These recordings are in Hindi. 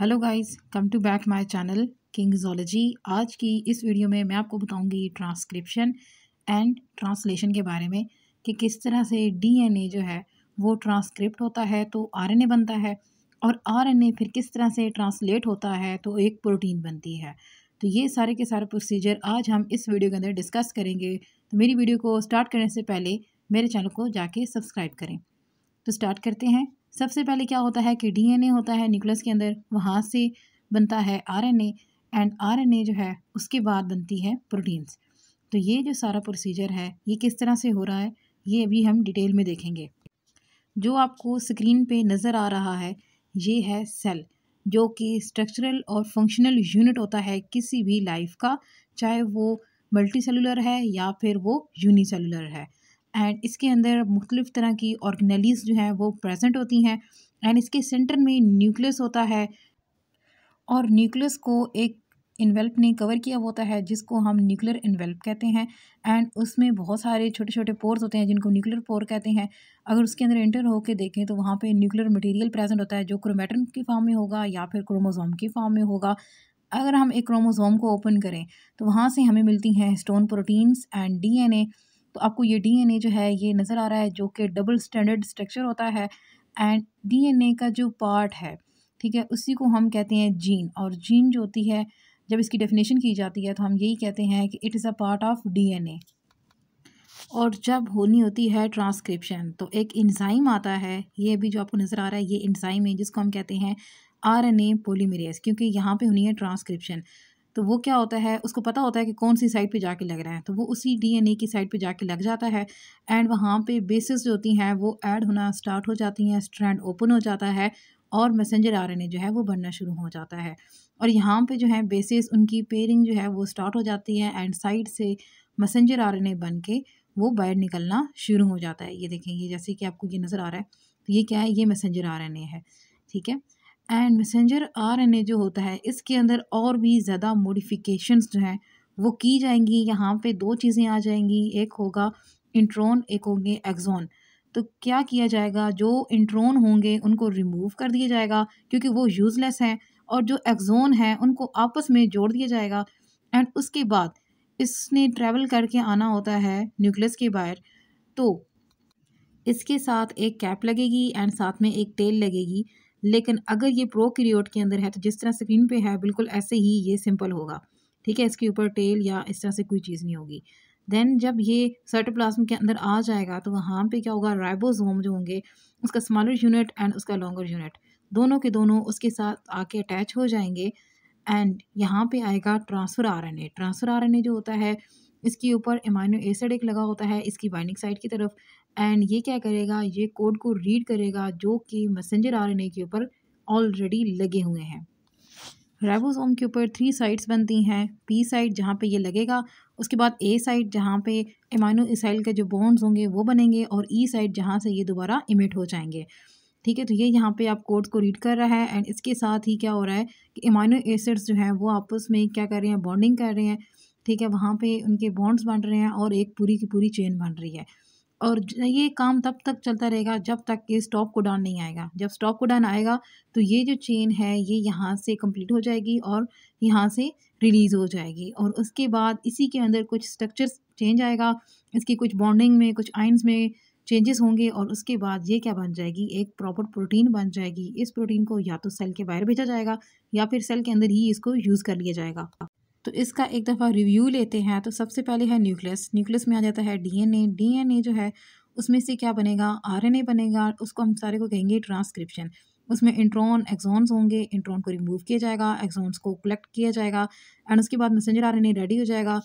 hello guys come to back my channel King Zoology आज की इस वीडियो में मैं आपको बताऊंगी ट्रांसक्रिप्शन एंड ट्रांसलेशन के बारे में कि किस तरह से डीएनए जो है वो ट्रांसक्रिप्ट होता है तो आरएनए बनता है और आरएनए फिर किस तरह से ट्रांसलेट होता है तो एक प्रोटीन बनती है तो ये सारे के सारे प्रोसीजर आज हम इस वीडियो के अंदर डिस्कस करेंगे तो मेरी वीडियो को स्टार्ट करने से पहले मेरे चैनल को जाके सब्सक्राइब करें तो स्टार्ट करते हैं सबसे पहले क्या होता है कि डीएनए होता है न्यूक्लियस के अंदर वहाँ से बनता है आरएनए एंड आरएनए जो है उसके बाद बनती है प्रोटीन्स तो ये जो सारा प्रोसीजर है ये किस तरह से हो रहा है ये अभी हम डिटेल में देखेंगे जो आपको स्क्रीन पे नज़र आ रहा है ये है सेल जो कि स्ट्रक्चरल और फंक्शनल यूनिट होता है किसी भी लाइफ का चाहे वो मल्टी सेलुलर है या फिर वो यूनिसेलुलर है एंड इसके अंदर मुख्तलिफ़ तरह की ऑर्गेनलीज जो हैं वो प्रेजेंट होती हैं एंड इसके सेंटर में न्यूक्लियस होता है और न्यूक्लियस को एक इन्वेल्प ने कवर किया होता है जिसको हम न्यूक्लियर इन्वेल्प कहते हैं एंड उसमें बहुत सारे छोटे छोटे पोर्स होते हैं जिनको न्यूक्लियर पोर कहते हैं अगर उसके अंदर इंटर होकर देखें तो वहाँ पे न्यूक्लियर मटेरियल प्रेजेंट होता है जो क्रोमेटन के फॉर्म में होगा या फिर क्रोमोजोम के फॉर्म में होगा अगर हम एक क्रोमोजोम को ओपन करें तो वहाँ से हमें मिलती हैं स्टोन प्रोटीन्स एंड ए तो आपको ये डीएनए जो है ये नज़र आ रहा है जो कि डबल स्टैंडर्ड स्ट्रक्चर होता है एंड डीएनए का जो पार्ट है ठीक है उसी को हम कहते हैं जीन और जीन जो होती है जब इसकी डेफिनेशन की जाती है तो हम यही कहते हैं कि it is a part of DNA और जब होनी होती है ट्रांसक्रिप्शन तो एक इंजाइम आता है ये अभी जो आपको नज़र आ रहा है ये इंजाइम है जिसको हम कहते हैं आर एन क्योंकि यहाँ पर होनी है ट्रांसक्रिप्शन तो वो क्या होता है उसको पता होता है कि कौन सी साइड पे जाके लग रहा है तो वो उसी डीएनए की साइड पे जाके लग जाता है एंड वहाँ पे बेसिस जो होती हैं वो ऐड होना स्टार्ट हो जाती हैं स्ट्रैंड ओपन हो जाता है और मैसेंजर आरएनए जो है वो बनना शुरू हो जाता है और यहाँ पर जो है बेसिस उनकी पेयरिंग जो है वो स्टार्ट हो जाती है एंड साइड से मैसेंजर आरएनए बन के वो बाहर निकलना शुरू हो जाता है ये देखेंगे जैसे कि आपको ये नज़र आ रहा है तो ये क्या है ये मैसेंजर आरएनए है ठीक है एंड मैसेंजर ए जो होता है इसके अंदर और भी ज़्यादा मोडिफिकेशंस जो हैं वो की जाएंगी यहाँ पे दो चीज़ें आ जाएंगी एक होगा इंट्रोन एक होंगे एक्जोन तो क्या किया जाएगा जो इंट्रोन होंगे उनको रिमूव कर दिया जाएगा क्योंकि वो यूज़लेस हैं और जो एक्जोन हैं उनको आपस में जोड़ दिया जाएगा एंड उसके बाद इसने ट्रैवल करके आना होता है न्यूक्लियस के बाहर तो इसके साथ एक कैप लगेगी एंड साथ में एक टेल लगेगी लेकिन अगर ये प्रोक्रियोट के अंदर है तो जिस तरह स्क्रीन पे है बिल्कुल ऐसे ही ये सिंपल होगा ठीक है इसके ऊपर टेल या इस तरह से कोई चीज़ नहीं होगी देन जब ये सर्टोप्लाज्म के अंदर आ जाएगा तो वहाँ पे क्या होगा राइबोसोम जो होंगे उसका स्मॉलर यूनिट एंड उसका लॉन्गर यूनिट दोनों के दोनों उसके साथ आके अटैच हो जाएंगे एंड यहाँ पे आएगा ट्रांसफ़र ए ट्रांसफ़र ए जो होता है इसके ऊपर एमाइनो एसिड एक लगा होता है इसकी बाइंडिंग साइड की तरफ एंड ये क्या करेगा ये कोड को रीड करेगा जो कि मैसेंजर आर के ऊपर ऑलरेडी लगे हुए हैं राइबोसोम के ऊपर थ्री साइड्स बनती हैं पी साइड जहाँ पे ये लगेगा उसके बाद ए साइड जहाँ पे इमानो इसाइल के जो बॉन्ड्स होंगे वो बनेंगे और ई e साइड जहाँ से ये दोबारा इमिट हो जाएंगे ठीक है तो ये यहाँ पे आप कोड्स को रीड कर रहा है एंड इसके साथ ही क्या हो रहा है कि इमानो एसिड्स जो हैं वो आपस में क्या कर रहे हैं बॉन्डिंग कर रहे हैं ठीक है वहाँ पर उनके बॉन्ड्स बन रहे हैं और एक पूरी की पूरी चेन बन रही है और ये काम तब तक चलता रहेगा जब तक कि स्टॉप को डाउन नहीं आएगा जब स्टॉप को डाउन आएगा तो ये जो चेन है ये यहाँ से कंप्लीट हो जाएगी और यहाँ से रिलीज़ हो जाएगी और उसके बाद इसी के अंदर कुछ स्ट्रक्चर चेंज आएगा इसकी कुछ बॉन्डिंग में कुछ आइंस में चेंजेस होंगे और उसके बाद ये क्या बन जाएगी एक प्रॉपर प्रोटीन बन जाएगी इस प्रोटीन को या तो सेल के बाहर भेजा जाएगा या फिर सेल के अंदर ही इसको यूज़ कर लिया जाएगा तो इसका एक दफ़ा रिव्यू लेते हैं तो सबसे पहले है न्यूक्लियस न्यूक्लियस में आ जाता है डीएनए डीएनए जो है उसमें से क्या बनेगा आरएनए बनेगा उसको हम सारे को कहेंगे ट्रांसक्रिप्शन उसमें इंट्रॉन एक्सॉन्स होंगे इंट्रॉन को रिमूव किया जाएगा एक्सॉन्स को कलेक्ट किया जाएगा एंड उसके बाद मैसेंजर ए रेडी हो जाएगा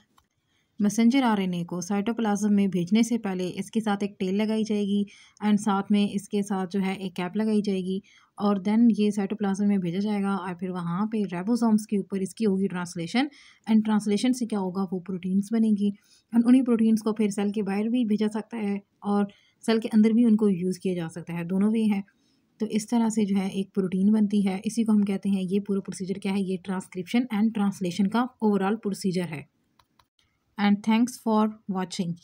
मैसेंजर ए को साइटोप्लाज्म में भेजने से पहले इसके साथ एक टेल लगाई जाएगी एंड साथ में इसके साथ जो है एक कैप लगाई जाएगी और देन ये साइटोप्लाज्म में भेजा जाएगा और फिर वहाँ पे रेबोसोम्स के ऊपर इसकी होगी ट्रांसलेशन एंड ट्रांसलेशन से क्या होगा वो प्रोटीन्स बनेगी एंड उन्हीं प्रोटीन्स को फिर सेल के बाहर भी भेजा सकता है और सेल के अंदर भी उनको यूज़ किया जा सकता है दोनों वे हैं तो इस तरह से जो है एक प्रोटीन बनती है इसी को हम कहते हैं ये पूरा प्रोसीजर क्या है ये ट्रांसक्रिप्शन एंड ट्रांसलेशन का ओवरऑल प्रोसीजर है एंड थैंक्स फॉर वॉचिंग